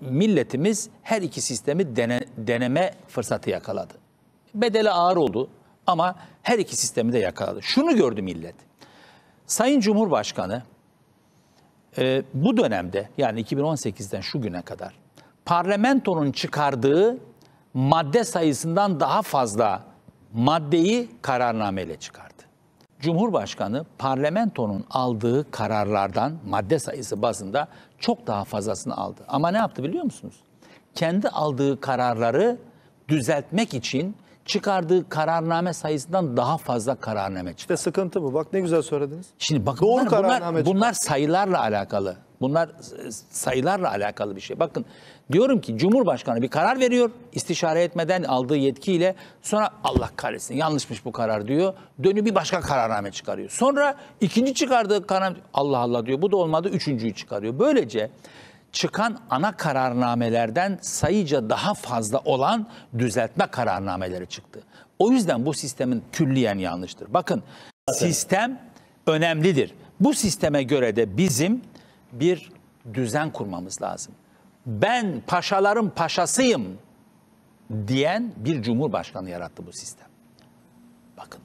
milletimiz her iki sistemi dene, deneme fırsatı yakaladı. Bedeli ağır oldu ama her iki sistemi de yakaladı. Şunu gördü millet. Sayın Cumhurbaşkanı e, bu dönemde yani 2018'den şu güne kadar parlamentonun çıkardığı madde sayısından daha fazla maddeyi kararnameyle çıkardı. Cumhurbaşkanı parlamentonun aldığı kararlardan madde sayısı bazında çok daha fazlasını aldı. Ama ne yaptı biliyor musunuz? Kendi aldığı kararları düzeltmek için çıkardığı kararname sayısından daha fazla kararname çıkar. İşte sıkıntı bu. Bak ne güzel söylediniz. Şimdi bakın Doğru bunlar, bunlar, bunlar sayılarla alakalı. Bunlar sayılarla alakalı bir şey. Bakın diyorum ki Cumhurbaşkanı bir karar veriyor istişare etmeden aldığı yetkiyle. Sonra Allah kahretsin yanlışmış bu karar diyor. Dönü bir başka kararname çıkarıyor. Sonra ikinci çıkardığı karar Allah Allah diyor bu da olmadı üçüncüyü çıkarıyor. Böylece çıkan ana kararnamelerden sayıca daha fazla olan düzeltme kararnameleri çıktı. O yüzden bu sistemin külliyen yanlıştır. Bakın Zaten. sistem önemlidir. Bu sisteme göre de bizim bir düzen kurmamız lazım. Ben paşaların paşasıyım diyen bir cumhurbaşkanı yarattı bu sistem. Bakın